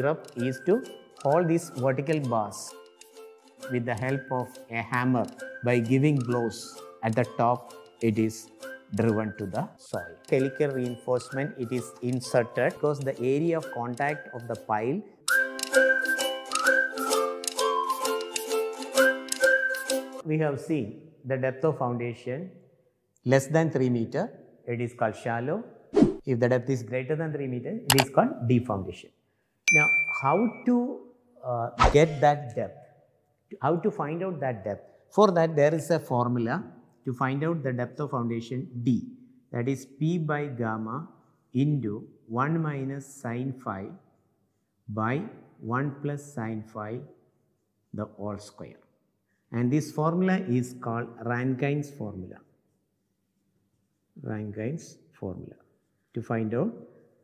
syrup is to hold these vertical bars with the help of a hammer by giving blows at the top it is driven to the soil. Chemical reinforcement it is inserted because the area of contact of the pile we have seen the depth of foundation less than 3 meter it is called shallow if the depth is greater than 3 meter it is called deep foundation now how to uh, get that depth, how to find out that depth. For that, there is a formula to find out the depth of foundation D, that is P by gamma into 1 minus sine phi by 1 plus sine phi the all square. And this formula is called Rankine's formula. Rankine's formula to find out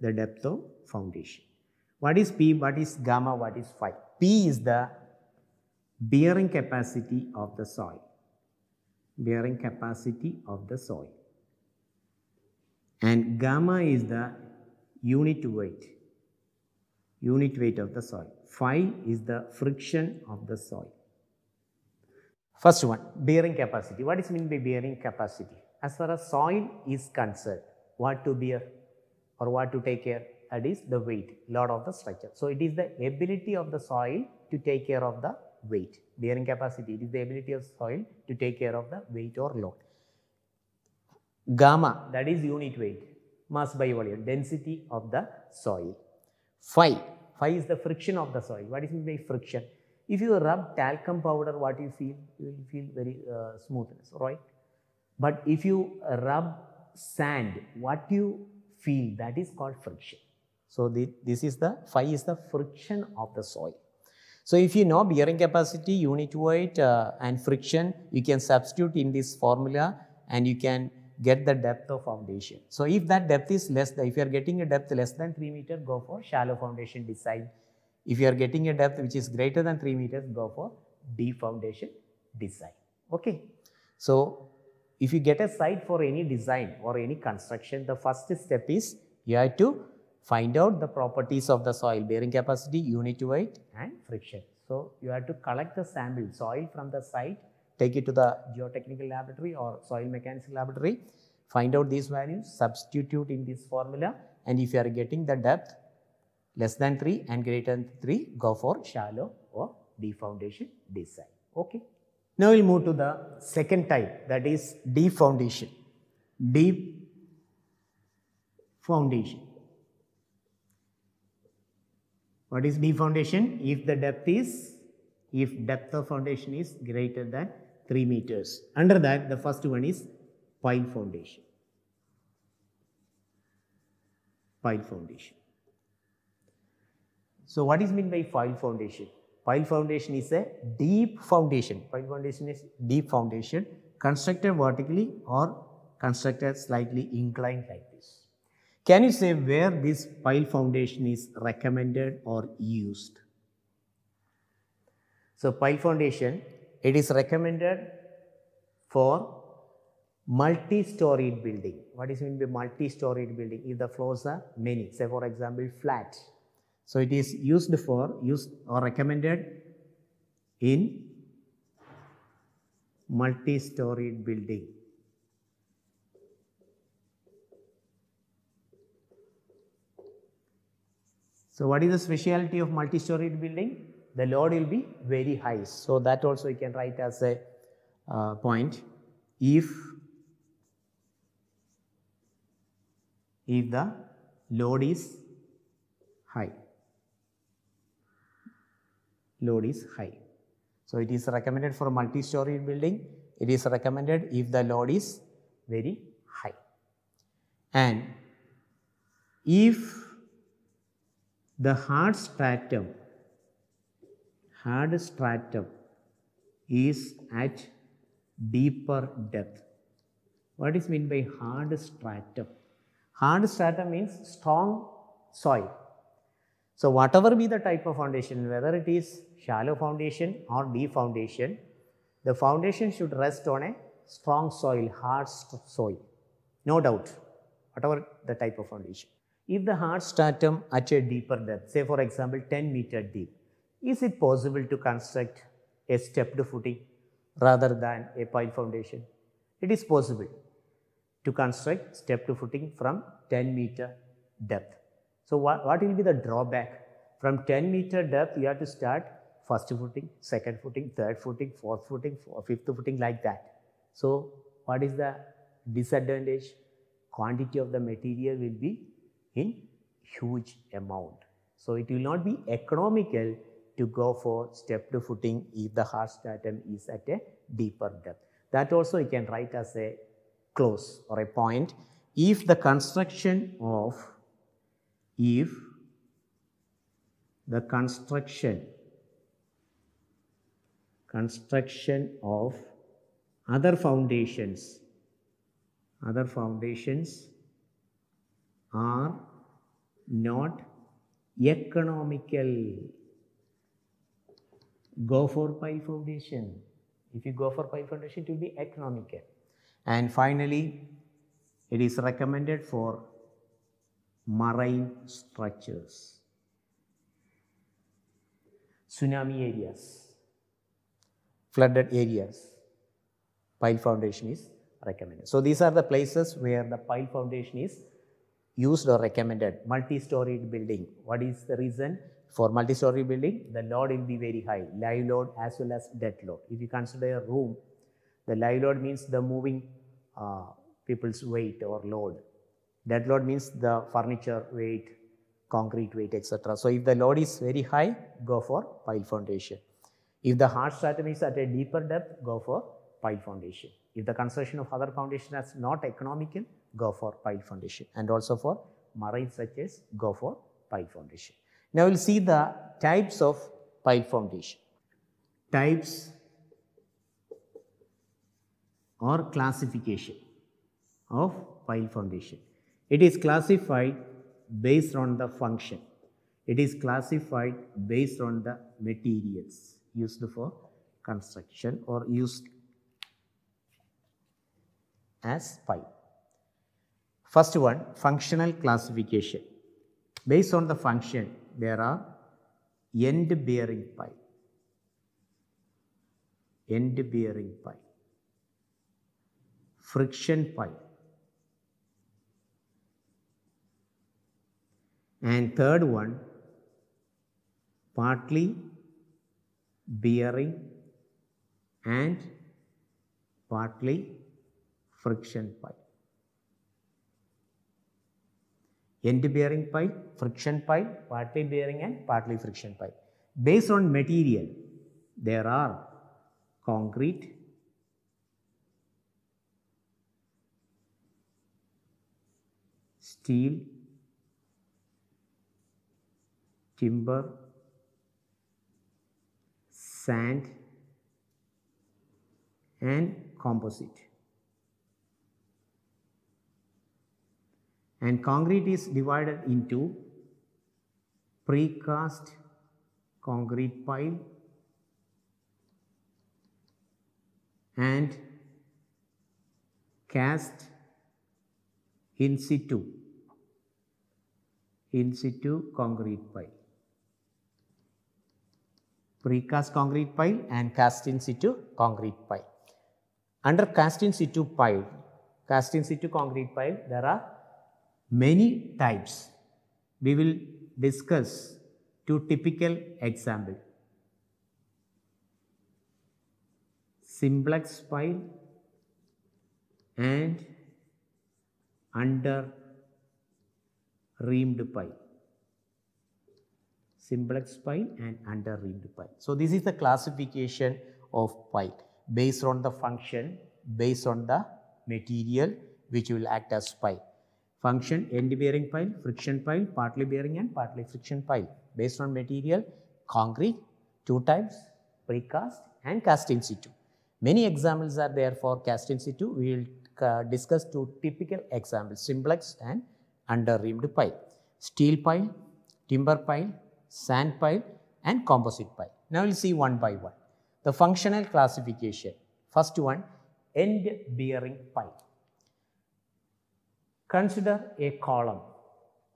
the depth of foundation. What is P? What is gamma? What is phi? P is the bearing capacity of the soil. Bearing capacity of the soil. And gamma is the unit weight. Unit weight of the soil. Phi is the friction of the soil. First one, bearing capacity. What is meant by bearing capacity? As far as soil is concerned, what to bear or what to take care? that is the weight, load of the structure. So it is the ability of the soil to take care of the weight, bearing capacity. It is the ability of soil to take care of the weight or load. Gamma, that is unit weight, mass by volume, density of the soil. Phi, phi is the friction of the soil. What is meant by friction? If you rub talcum powder, what you feel? You will feel very uh, smoothness, right? But if you rub sand, what you feel, that is called friction. So, the, this is the phi is the friction of the soil. So, if you know bearing capacity, unit weight uh, and friction, you can substitute in this formula and you can get the depth of foundation. So, if that depth is less than, if you are getting a depth less than 3 meter, go for shallow foundation design. If you are getting a depth which is greater than 3 meters, go for deep foundation design. Okay. So, if you get a site for any design or any construction, the first step is you have to find out the properties of the soil, bearing capacity, unit weight and friction. So you have to collect the sample soil from the site, take it to the geotechnical laboratory or soil mechanics laboratory, find out these values, substitute in this formula and if you are getting the depth less than 3 and greater than 3, go for shallow or deep foundation design. Okay. Now we will move to the second type that is deep foundation. Deep foundation. What is B foundation? If the depth is, if depth of foundation is greater than 3 meters. Under that, the first one is pile foundation. Pile foundation. So what is meant by pile foundation? Pile foundation is a deep foundation. Pile foundation is deep foundation constructed vertically or constructed slightly inclined type. Can you say where this pile foundation is recommended or used? So, pile foundation, it is recommended for multi-storied building. What is meant by multi-storied building? If the floors are many, say for example flat. So, it is used for, used or recommended in multi-storied building. So, what is the speciality of multi-storied building? The load will be very high. So, that also you can write as a uh, point if if the load is high load is high so it is recommended for multi storied building it is recommended if the load is very high and if the hard stratum, hard stratum is at deeper depth. What is meant by hard stratum? Hard stratum means strong soil. So, whatever be the type of foundation, whether it is shallow foundation or deep foundation, the foundation should rest on a strong soil, hard soil, no doubt, whatever the type of foundation. If the hard stratum at a deeper depth, say for example 10 meter deep, is it possible to construct a stepped footing rather than a pile foundation? It is possible to construct stepped footing from 10 meter depth. So, what, what will be the drawback? From 10 meter depth, you have to start first footing, second footing, third footing, fourth footing, fourth, fifth footing like that. So, what is the disadvantage? Quantity of the material will be in huge amount. So it will not be economical to go for step to footing if the hard stratum is at a deeper depth. That also you can write as a close or a point. If the construction of, if the construction, construction of other foundations, other foundations are not economical. Go for Pi Foundation. If you go for Pi Foundation, it will be economical. And finally, it is recommended for marine structures, tsunami areas, flooded areas. Pile foundation is recommended. So these are the places where the pile foundation is used or recommended. Multi-storied building. What is the reason? For multi-story building, the load will be very high, live load as well as dead load. If you consider a room, the live load means the moving uh, people's weight or load. Dead load means the furniture weight, concrete weight, etc. So if the load is very high, go for pile foundation. If the hard stratum is at a deeper depth, go for pile foundation. If the construction of other foundation is not economical, Gopher pile Foundation and also for marine such as Gopher pile Foundation. Now, we will see the types of pile Foundation. Types or classification of pile Foundation. It is classified based on the function. It is classified based on the materials used for construction or used as pipe. First one, functional classification. Based on the function, there are end-bearing pi. End-bearing pi. Friction pi. And third one, partly bearing and partly friction pipe. end bearing pipe, friction pipe, partly bearing and partly friction pipe. Based on material, there are concrete, steel, timber, sand and composite. And concrete is divided into precast concrete pile and cast in situ, in situ concrete pile. Precast concrete pile and cast in situ concrete pile. Under cast in situ pile, cast in situ concrete pile, there are many types. We will discuss two typical example. Simplex file and under reamed pile. Simplex pile and under reamed pile. So, this is the classification of pile based on the function, based on the material which will act as pile function end bearing pile, friction pile, partly bearing and partly friction pile based on material, concrete, two types, precast and cast in situ. Many examples are there for cast in situ. We will uh, discuss two typical examples, simplex and under rimmed pile, steel pile, timber pile, sand pile and composite pile. Now we will see one by one. The functional classification, first one, end bearing pile. Consider a column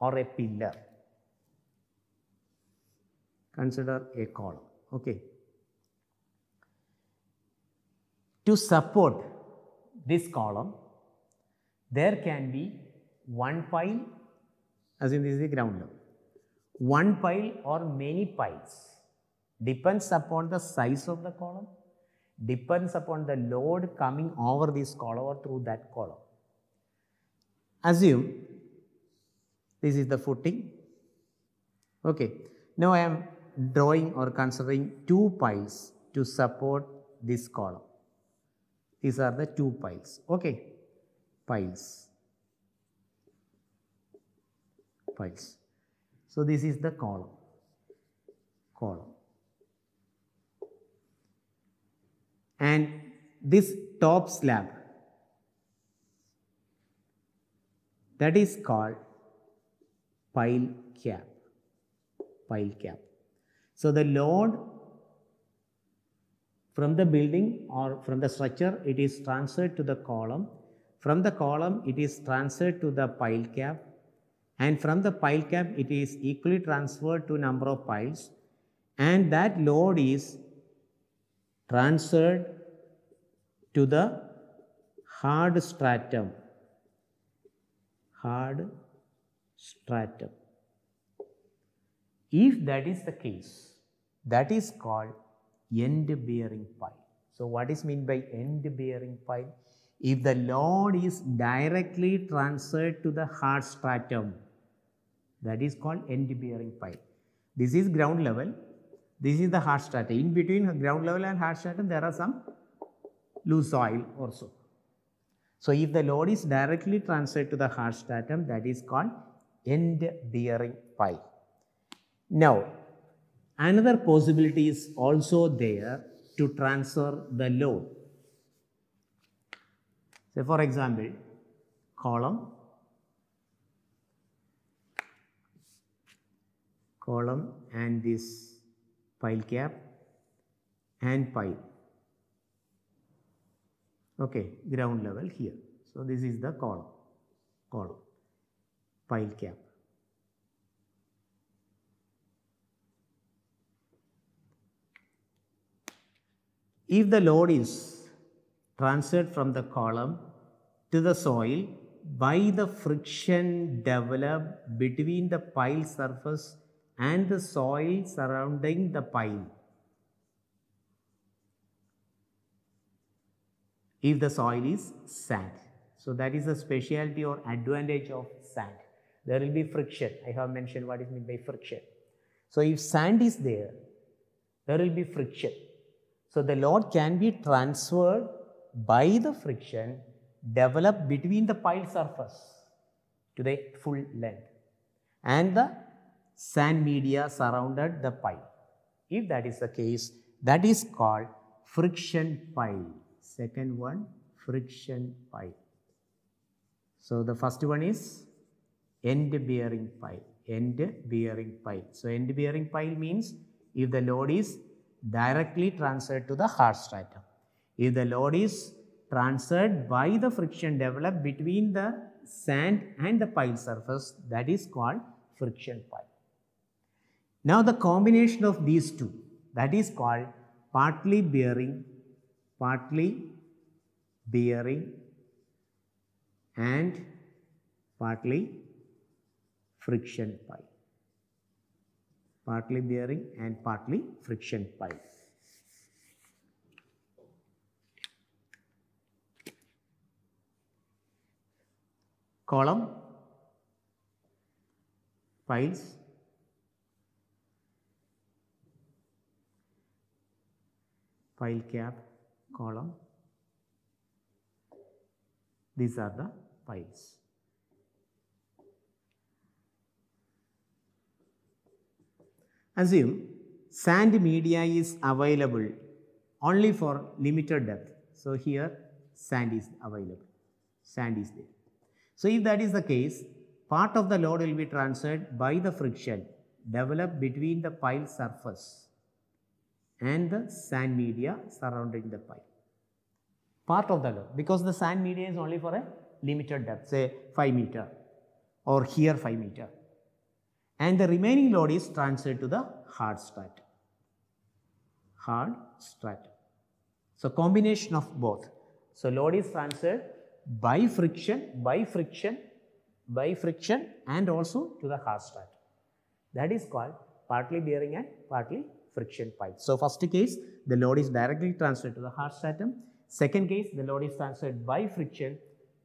or a pillar. Consider a column. Okay. To support this column, there can be one pile, as in this is the ground level, one pile or many piles depends upon the size of the column, depends upon the load coming over this column or through that column. Assume this is the footing. Okay. Now I am drawing or considering two piles to support this column. These are the two piles. Okay. Piles. Piles. So this is the column. Column. And this top slab That is called pile cap. Pile cap. So the load from the building or from the structure, it is transferred to the column. From the column, it is transferred to the pile cap. And from the pile cap, it is equally transferred to number of piles. And that load is transferred to the hard stratum hard stratum. If that is the case, that is called end bearing pile. So, what is meant by end bearing pile? If the load is directly transferred to the hard stratum, that is called end bearing pile. This is ground level, this is the hard stratum. In between ground level and hard stratum, there are some loose soil or so. So if the load is directly transferred to the hard stratum, that is called end bearing pipe. Now, another possibility is also there to transfer the load. So for example, column, column and this pile cap and pipe okay, ground level here. So, this is the column, column, pile cap. If the load is transferred from the column to the soil by the friction developed between the pile surface and the soil surrounding the pile, if the soil is sand. So that is the specialty or advantage of sand. There will be friction. I have mentioned what is meant by friction. So if sand is there, there will be friction. So the load can be transferred by the friction developed between the pile surface to the full length and the sand media surrounded the pile. If that is the case, that is called friction pile second one friction pipe. So the first one is end bearing pile, end bearing pile. So end bearing pile means if the load is directly transferred to the hard stratum. If the load is transferred by the friction developed between the sand and the pile surface that is called friction pile. Now the combination of these two that is called partly bearing partly bearing and partly friction pipe. Partly bearing and partly friction pipe. Column, piles, pile cap, column. These are the files. Assume sand media is available only for limited depth. So here sand is available, sand is there. So if that is the case, part of the load will be transferred by the friction developed between the pile surface and the sand media surrounding the pile part of the load because the sand media is only for a limited depth, say 5 meter or here 5 meter. And the remaining load is transferred to the hard stratum. Hard strata. So combination of both. So load is transferred by friction, by friction, by friction and also to the hard stratum. That is called partly bearing and partly friction pipe. So first case, the load is directly transferred to the hard stratum. Second case, the load is transferred by friction.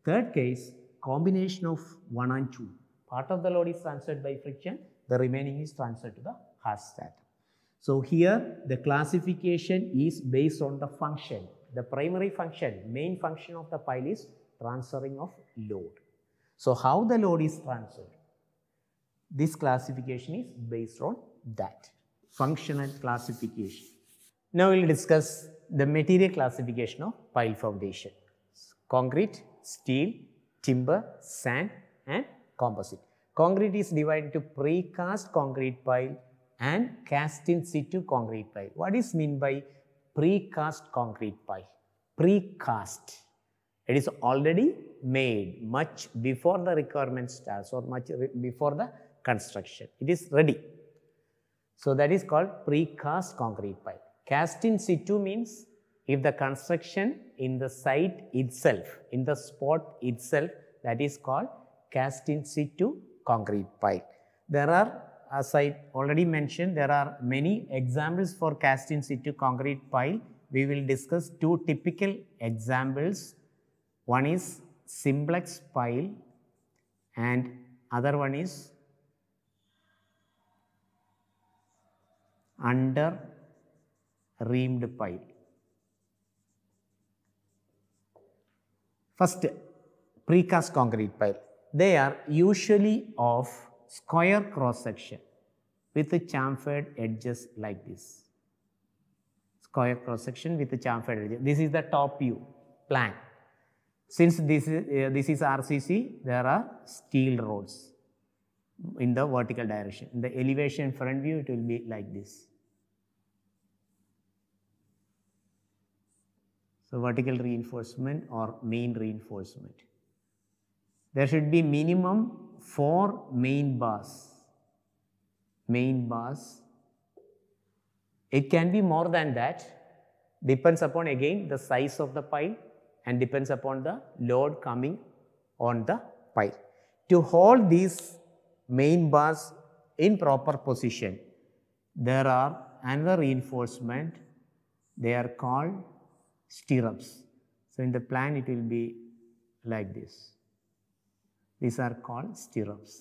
Third case, combination of 1 and 2. Part of the load is transferred by friction, the remaining is transferred to the hard set. So here the classification is based on the function. The primary function, main function of the pile is transferring of load. So how the load is transferred? This classification is based on that functional classification. Now we'll discuss the material classification of pile foundation. Concrete, steel, timber, sand and composite. Concrete is divided into precast concrete pile and cast in situ concrete pile. What is meant by precast concrete pile? Precast. It is already made much before the requirement starts or much before the construction. It is ready. So that is called precast concrete pile. Cast in situ means if the construction in the site itself, in the spot itself, that is called cast in situ concrete pile. There are, as I already mentioned, there are many examples for cast in situ concrete pile. We will discuss two typical examples. One is simplex pile and other one is under reamed pile. First, precast concrete pile. They are usually of square cross section with the chamfered edges like this. Square cross section with the chamfered edges. This is the top view plan. Since this is, uh, this is RCC, there are steel rods in the vertical direction. In the elevation front view, it will be like this. So, vertical reinforcement or main reinforcement. There should be minimum 4 main bars, main bars. It can be more than that, depends upon again the size of the pile and depends upon the load coming on the pile. To hold these main bars in proper position, there are another reinforcement, they are called stirrups. So in the plan, it will be like this. These are called stirrups.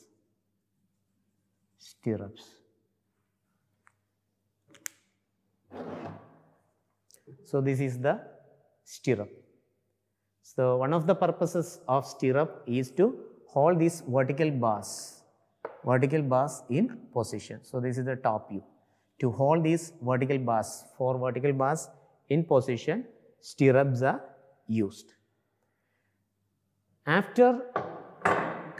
Stirrups. So this is the stirrup. So one of the purposes of stirrup is to hold these vertical bars, vertical bars in position. So this is the top view. To hold these vertical bars, four vertical bars in position stirrups are used. After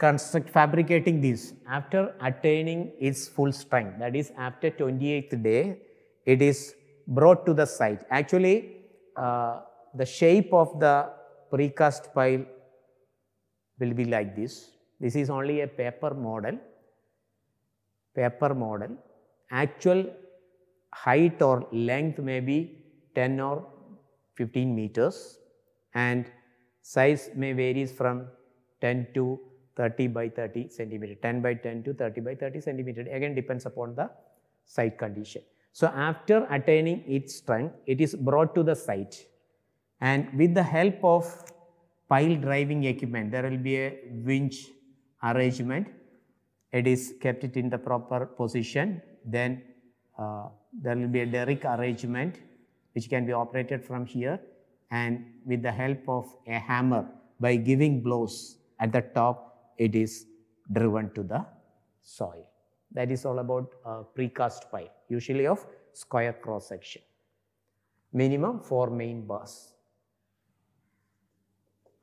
construct fabricating this, after attaining its full strength, that is after 28th day, it is brought to the site. Actually, uh, the shape of the precast pile will be like this. This is only a paper model, paper model. Actual height or length may be 10 or 15 meters and size may varies from 10 to 30 by 30 centimeter, 10 by 10 to 30 by 30 centimeter, again depends upon the site condition. So after attaining its strength, it is brought to the site and with the help of pile driving equipment, there will be a winch arrangement. It is kept it in the proper position, then uh, there will be a derrick arrangement which can be operated from here and with the help of a hammer by giving blows at the top it is driven to the soil. That is all about a uh, precast pipe usually of square cross section. Minimum 4 main bars.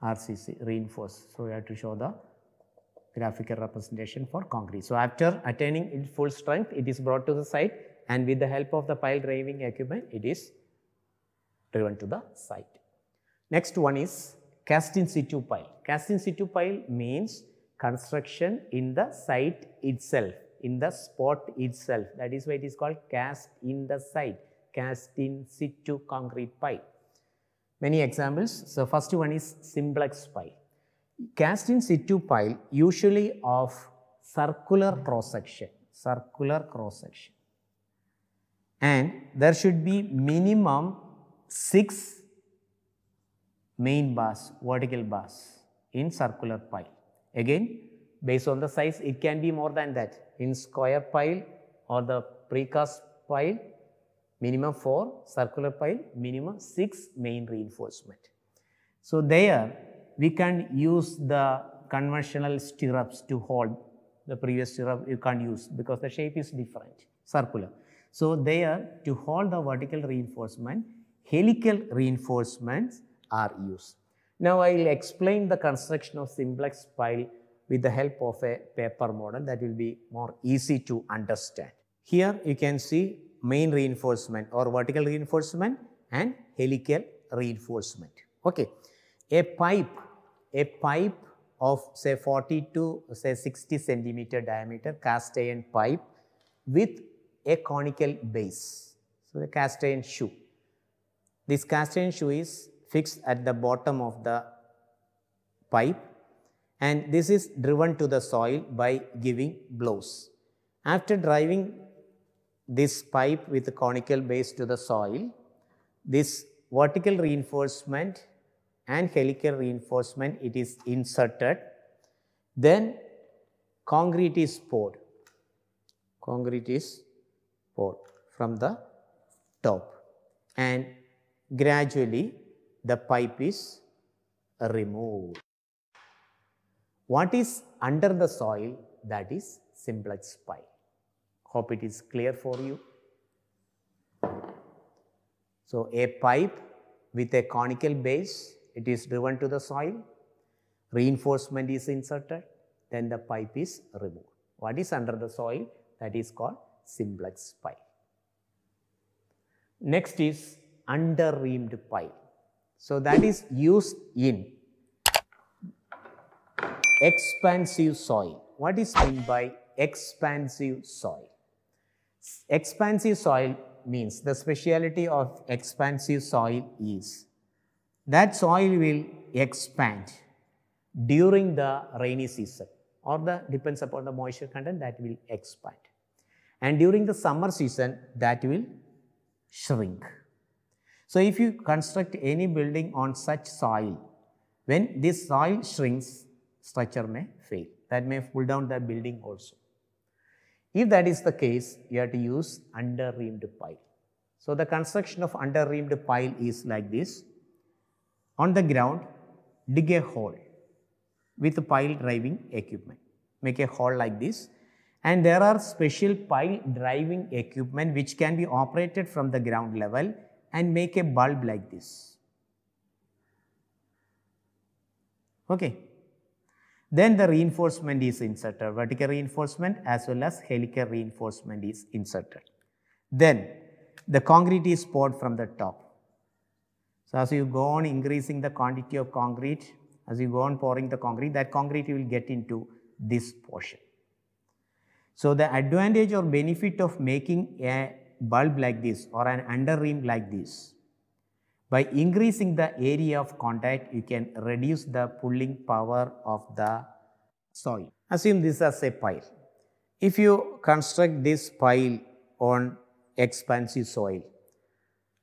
RCC reinforced. So we have to show the graphical representation for concrete. So after attaining its full strength, it is brought to the site and with the help of the pile driving equipment, it is driven to the site. Next one is cast in situ pile. Cast in situ pile means construction in the site itself, in the spot itself. That is why it is called cast in the site, cast in situ concrete pile. Many examples. So, first one is simplex pile. Cast in situ pile usually of circular cross section, circular cross section. And there should be minimum six main bars, vertical bars in circular pile. Again, based on the size, it can be more than that. In square pile or the precast pile, minimum 4, circular pile, minimum 6 main reinforcement. So, there we can use the conventional stirrups to hold the previous stirrup you can't use because the shape is different, circular. So, there to hold the vertical reinforcement, helical reinforcements are used. Now I will explain the construction of simplex pile with the help of a paper model that will be more easy to understand. Here you can see main reinforcement or vertical reinforcement and helical reinforcement. Okay. A pipe, a pipe of say 40 to say 60 centimeter diameter cast iron pipe with a conical base. So the cast iron shoe this cast iron shoe is fixed at the bottom of the pipe and this is driven to the soil by giving blows. After driving this pipe with a conical base to the soil, this vertical reinforcement and helical reinforcement it is inserted. Then concrete is poured, concrete is poured from the top and gradually the pipe is removed. What is under the soil? That is simplex pipe. Hope it is clear for you. So, a pipe with a conical base, it is driven to the soil, reinforcement is inserted, then the pipe is removed. What is under the soil? That is called simplex pipe. Next is underreamed pile. So that is used in expansive soil. What is meant by expansive soil? Expansive soil means the speciality of expansive soil is that soil will expand during the rainy season or the depends upon the moisture content that will expand and during the summer season that will shrink. So if you construct any building on such soil, when this soil shrinks, structure may fail. That may pull down the building also. If that is the case, you have to use under-reamed pile. So the construction of under-reamed pile is like this. On the ground, dig a hole with pile driving equipment. Make a hole like this. And there are special pile driving equipment which can be operated from the ground level and make a bulb like this. Okay. Then the reinforcement is inserted, vertical reinforcement as well as helical reinforcement is inserted. Then the concrete is poured from the top. So, as you go on increasing the quantity of concrete, as you go on pouring the concrete, that concrete will get into this portion. So, the advantage or benefit of making a bulb like this or an under rim like this. By increasing the area of contact, you can reduce the pulling power of the soil. Assume this as a pile. If you construct this pile on expansive soil,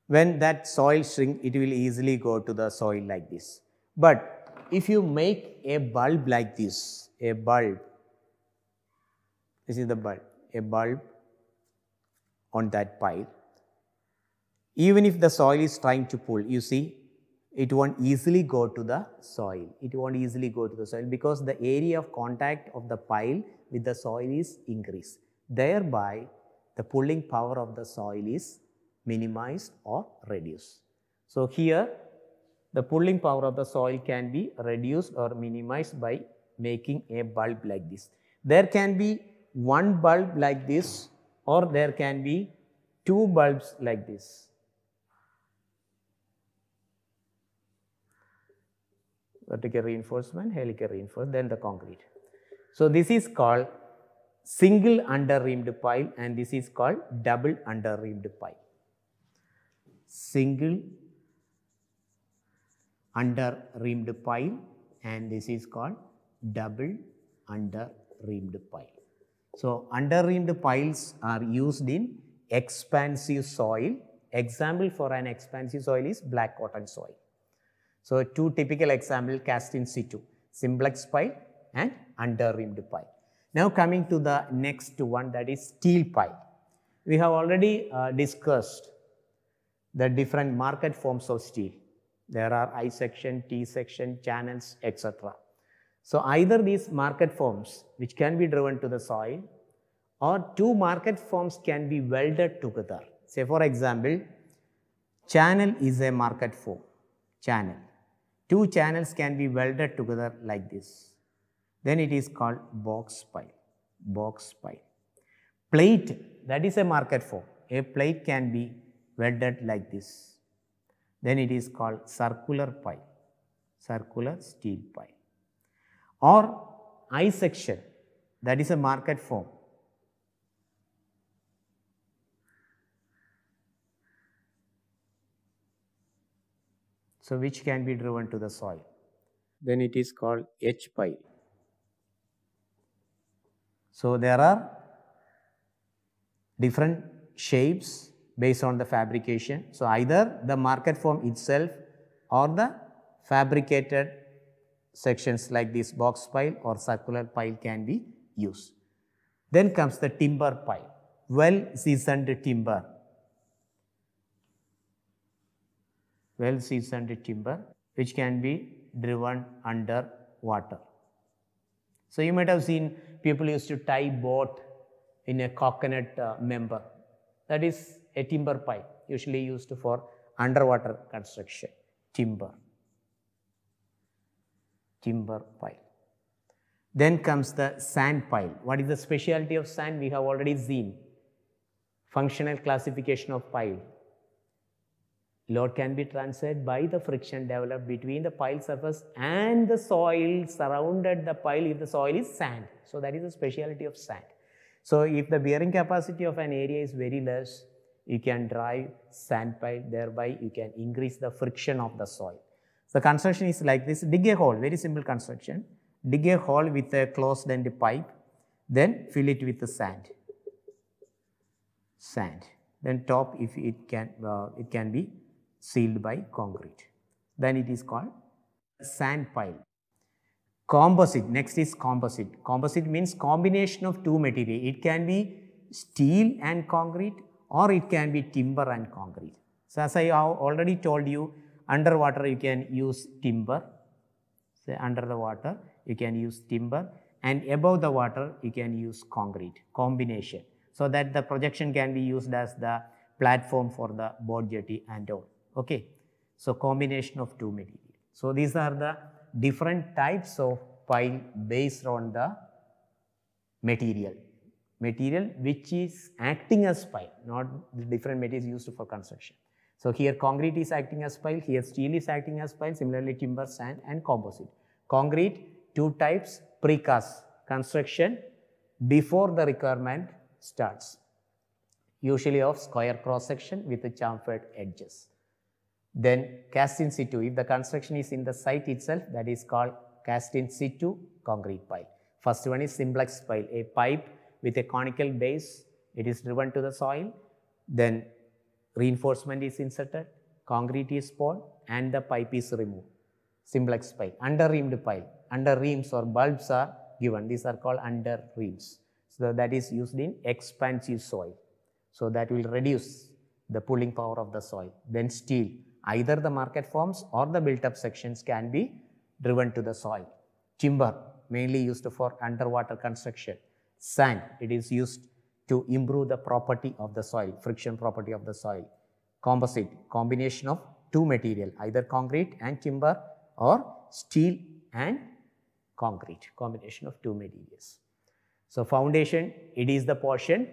when that soil shrink, it will easily go to the soil like this. But if you make a bulb like this, a bulb, this is the bulb, a bulb on that pile. Even if the soil is trying to pull, you see, it won't easily go to the soil. It won't easily go to the soil because the area of contact of the pile with the soil is increased. Thereby, the pulling power of the soil is minimized or reduced. So, here the pulling power of the soil can be reduced or minimized by making a bulb like this. There can be one bulb like this or there can be two bulbs like this. Vertical reinforcement, helical reinforcement, then the concrete. So, this is called single under rimmed pile and this is called double under rimmed pile. Single under rimmed pile and this is called double under rimmed pile. So, underrimmed piles are used in expansive soil. Example for an expansive soil is black cotton soil. So, two typical example cast in situ, simplex pile and underrimmed pile. Now, coming to the next one that is steel pile. We have already uh, discussed the different market forms of steel. There are I section, T section, channels, etc. So either these market forms which can be driven to the soil or two market forms can be welded together. Say for example, channel is a market form, channel. Two channels can be welded together like this. Then it is called box pipe, box pipe. Plate, that is a market form. A plate can be welded like this. Then it is called circular pipe, circular steel pipe or I section that is a market form. So which can be driven to the soil. Then it is called H pile. So there are different shapes based on the fabrication. So either the market form itself or the fabricated sections like this box pile or circular pile can be used. Then comes the timber pile, well seasoned timber. Well seasoned timber which can be driven under water. So you might have seen people used to tie boat in a coconut uh, member. That is a timber pipe usually used for underwater construction, timber timber pile. Then comes the sand pile. What is the specialty of sand? We have already seen. Functional classification of pile. Load can be transferred by the friction developed between the pile surface and the soil surrounded the pile if the soil is sand. So that is the specialty of sand. So if the bearing capacity of an area is very less, you can drive sand pile, thereby you can increase the friction of the soil. The construction is like this, dig a hole, very simple construction. Dig a hole with a closed end pipe, then fill it with the sand. Sand. Then top if it can, uh, it can be sealed by concrete. Then it is called sand pile. Composite, next is composite. Composite means combination of two material. It can be steel and concrete or it can be timber and concrete. So as I have already told you, Underwater you can use timber, say under the water you can use timber and above the water you can use concrete combination so that the projection can be used as the platform for the board jetty and all. Okay. So, combination of two materials. So, these are the different types of pile based on the material material which is acting as pile, not the different materials used for construction. So here concrete is acting as pile, here steel is acting as pile, similarly timber, sand and composite. Concrete, two types, precast construction before the requirement starts, usually of square cross section with the chamfered edges. Then cast in situ, if the construction is in the site itself, that is called cast in situ concrete pile. First one is simplex pile, a pipe with a conical base, it is driven to the soil, then Reinforcement is inserted, concrete is poured, and the pipe is removed. Simplex pipe, under-reamed pipe. Under-reams or bulbs are given. These are called under-reams. So that is used in expansive soil. So that will reduce the pulling power of the soil. Then steel, either the market forms or the built-up sections can be driven to the soil. Timber, mainly used for underwater construction. Sand, it is used to improve the property of the soil, friction property of the soil. Composite, combination of two material, either concrete and timber or steel and concrete, combination of two materials. So, foundation, it is the portion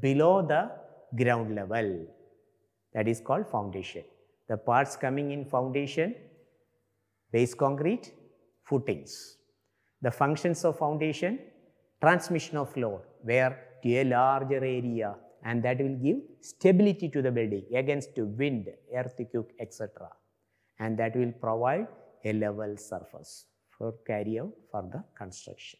below the ground level that is called foundation. The parts coming in foundation, base concrete, footings. The functions of foundation, transmission of load where to a larger area and that will give stability to the building against wind, earthquake, etc. And that will provide a level surface for carry out for the construction.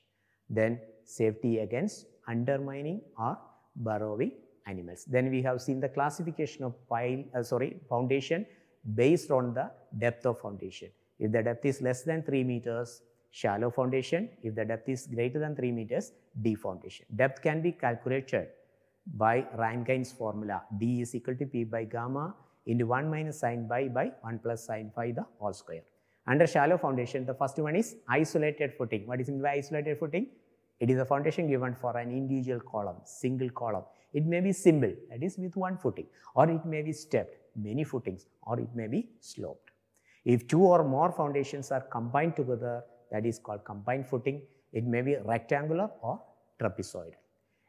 Then safety against undermining or burrowing animals. Then we have seen the classification of pile, uh, sorry, foundation based on the depth of foundation. If the depth is less than 3 meters, shallow foundation. If the depth is greater than 3 meters, D foundation. Depth can be calculated by Rankine's formula. D is equal to P by gamma into 1 minus sine phi by 1 plus sine phi the whole square. Under shallow foundation, the first one is isolated footing. What is meant by isolated footing? It is a foundation given for an individual column, single column. It may be simple, that is with one footing, or it may be stepped, many footings, or it may be sloped. If two or more foundations are combined together, that is called combined footing. It may be rectangular or trapezoidal.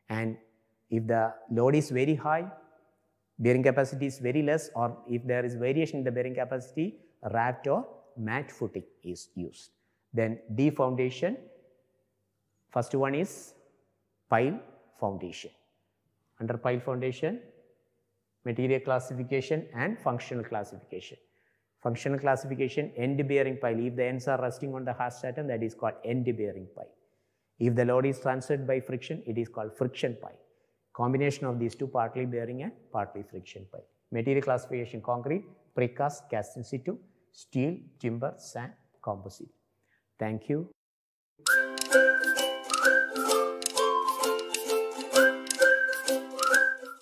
And if the load is very high, bearing capacity is very less or if there is variation in the bearing capacity, raft or mat footing is used. Then D foundation, first one is pile foundation. Under pile foundation, material classification and functional classification functional classification, end bearing pi. If the ends are resting on the Haas stratum, that is called end bearing pi. If the load is transferred by friction, it is called friction pi. Combination of these two, partly bearing and partly friction pi. Material classification, concrete, precast, cast in situ, steel, timber, sand, composite. Thank you.